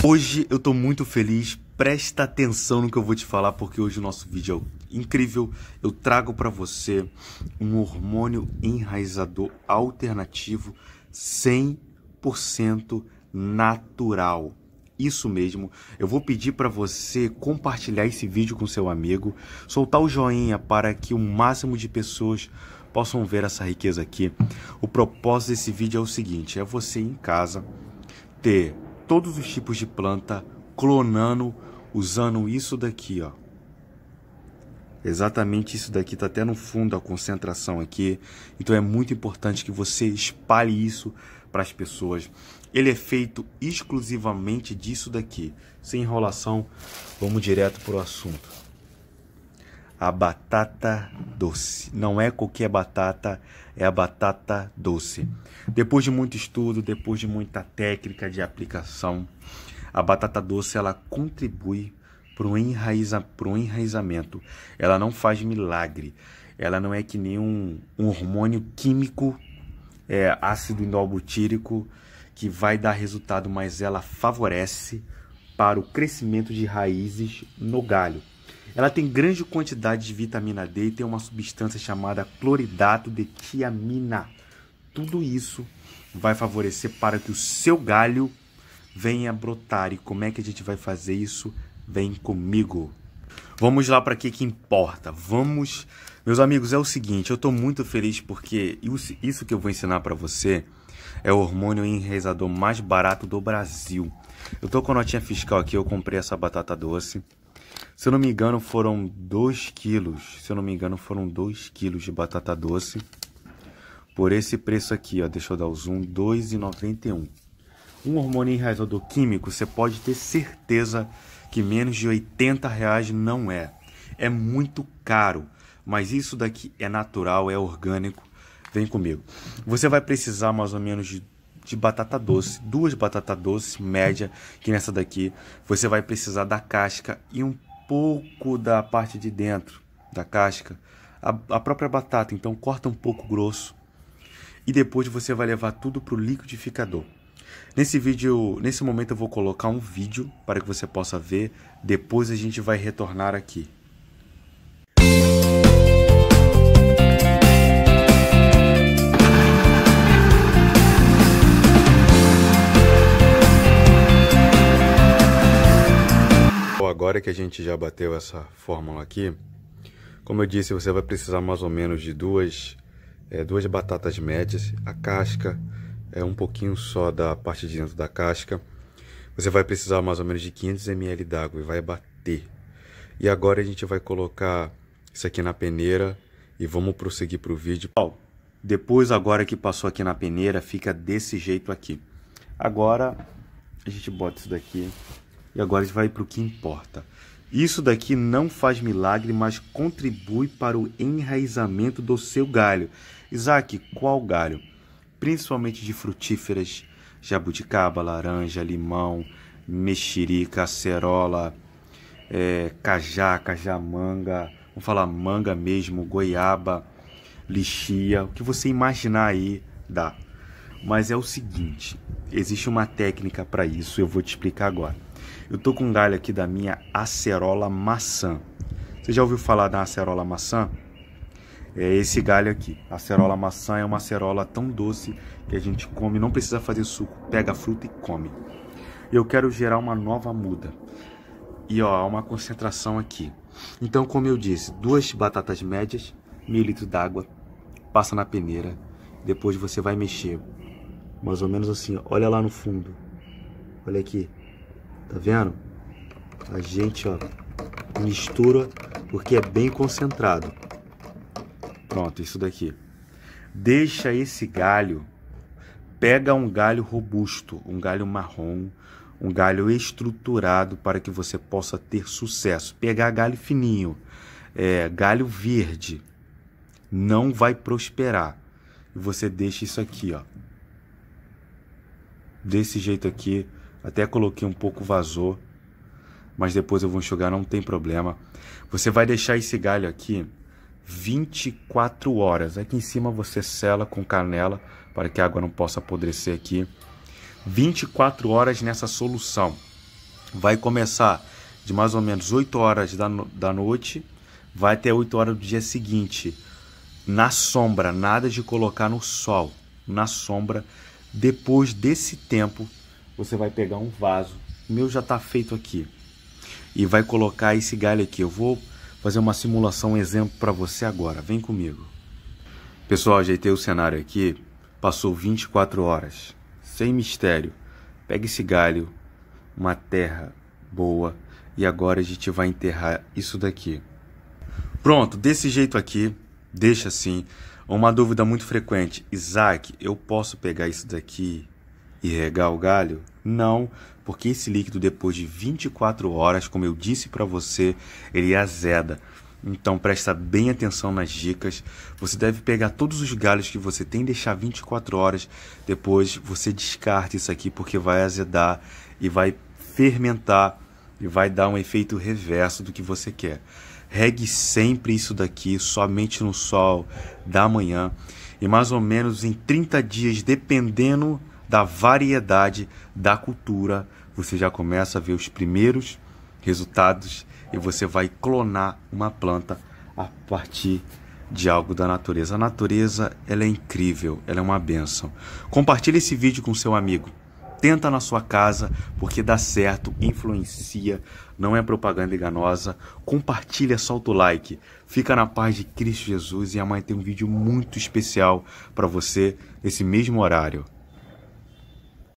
Hoje eu tô muito feliz, presta atenção no que eu vou te falar porque hoje o nosso vídeo é incrível. Eu trago para você um hormônio enraizador alternativo 100% natural. Isso mesmo. Eu vou pedir para você compartilhar esse vídeo com seu amigo, soltar o joinha para que o máximo de pessoas possam ver essa riqueza aqui. O propósito desse vídeo é o seguinte: é você em casa ter todos os tipos de planta, clonando, usando isso daqui, ó. Exatamente isso daqui está até no fundo a concentração aqui. Então é muito importante que você espalhe isso para as pessoas. Ele é feito exclusivamente disso daqui. Sem enrolação, vamos direto para o assunto a batata doce. Não é qualquer batata, é a batata doce. Depois de muito estudo, depois de muita técnica de aplicação, a batata doce ela contribui para o enraiza, enraizamento. Ela não faz milagre. Ela não é que nem um, um hormônio químico, é, ácido inobutírico, que vai dar resultado, mas ela favorece para o crescimento de raízes no galho. Ela tem grande quantidade de vitamina D e tem uma substância chamada cloridato de tiamina. Tudo isso vai favorecer para que o seu galho venha brotar. E como é que a gente vai fazer isso? Vem comigo. Vamos lá para que que importa. Vamos, meus amigos, é o seguinte, eu estou muito feliz porque isso que eu vou ensinar para você é o hormônio enraizador mais barato do Brasil. Eu tô com a notinha fiscal aqui, eu comprei essa batata doce. Se eu não me engano, foram 2 quilos. Se eu não me engano, foram 2 quilos de batata doce. Por esse preço aqui, ó, deixa eu dar o zoom, R$ 2,91. Um hormônio enraizador químico, você pode ter certeza que menos de 80 reais não é. É muito caro, mas isso daqui é natural, é orgânico. Vem comigo. Você vai precisar mais ou menos de de batata doce, duas batata doce média, que nessa daqui você vai precisar da casca e um pouco da parte de dentro da casca, a, a própria batata, então corta um pouco grosso. E depois você vai levar tudo para o liquidificador. Nesse vídeo, nesse momento eu vou colocar um vídeo para que você possa ver, depois a gente vai retornar aqui. agora que a gente já bateu essa fórmula aqui, como eu disse, você vai precisar mais ou menos de duas, é, duas batatas médias, a casca é um pouquinho só da parte de dentro da casca. Você vai precisar mais ou menos de 500 ml d'água e vai bater. E agora a gente vai colocar isso aqui na peneira e vamos prosseguir para o vídeo. Bom, depois agora que passou aqui na peneira, fica desse jeito aqui. Agora a gente bota isso daqui e agora a gente vai para o que importa. Isso daqui não faz milagre, mas contribui para o enraizamento do seu galho. Isaac, qual galho? Principalmente de frutíferas, jabuticaba, laranja, limão, mexerica, acerola, é, cajá, cajamanga, vamos falar manga mesmo, goiaba, lixia, o que você imaginar aí dá. Mas é o seguinte, existe uma técnica para isso, eu vou te explicar agora. Eu tô com um galho aqui da minha acerola maçã. Você já ouviu falar da acerola maçã? É esse galho aqui. A acerola maçã é uma acerola tão doce que a gente come, não precisa fazer suco, pega a fruta e come. Eu quero gerar uma nova muda. E ó, uma concentração aqui. Então, como eu disse, duas batatas médias, meio litro d'água, passa na peneira, depois você vai mexer. Mais ou menos assim, olha lá no fundo. Olha aqui. Tá vendo? A gente, ó, mistura porque é bem concentrado. Pronto, isso daqui. Deixa esse galho, pega um galho robusto, um galho marrom, um galho estruturado para que você possa ter sucesso. Pegar galho fininho, é, galho verde, não vai prosperar. você deixa isso aqui, ó. Desse jeito aqui, até coloquei um pouco, vazou. Mas depois eu vou enxugar, não tem problema. Você vai deixar esse galho aqui 24 horas. Aqui em cima você sela com canela para que a água não possa apodrecer aqui. 24 horas nessa solução. Vai começar de mais ou menos 8 horas da, no da noite, vai até 8 horas do dia seguinte. Na sombra, nada de colocar no sol. Na sombra, depois desse tempo, você vai pegar um vaso. O meu já está feito aqui. E vai colocar esse galho aqui. Eu vou fazer uma simulação, um exemplo para você agora. Vem comigo. Pessoal, ajeitei o cenário aqui. Passou 24 horas. Sem mistério. Pega esse galho, uma terra boa. E agora a gente vai enterrar isso daqui. Pronto, desse jeito aqui. Deixa assim. Uma dúvida muito frequente. Isaac, eu posso pegar isso daqui e regar o galho? Não, porque esse líquido depois de 24 horas, como eu disse para você, ele azeda. Então presta bem atenção nas dicas. Você deve pegar todos os galhos que você tem, deixar 24 horas. Depois você descarta isso aqui porque vai azedar e vai fermentar e vai dar um efeito reverso do que você quer. Regue sempre isso daqui, somente no sol da manhã e mais ou menos em 30 dias, dependendo da variedade da cultura, você já começa a ver os primeiros resultados e você vai clonar uma planta a partir de algo da natureza. A natureza, ela é incrível, ela é uma benção. Compartilhe esse vídeo com seu amigo. Tenta na sua casa, porque dá certo, influencia, não é propaganda enganosa. Compartilha, solta o like. Fica na paz de Cristo Jesus e a mãe tem um vídeo muito especial para você nesse mesmo horário.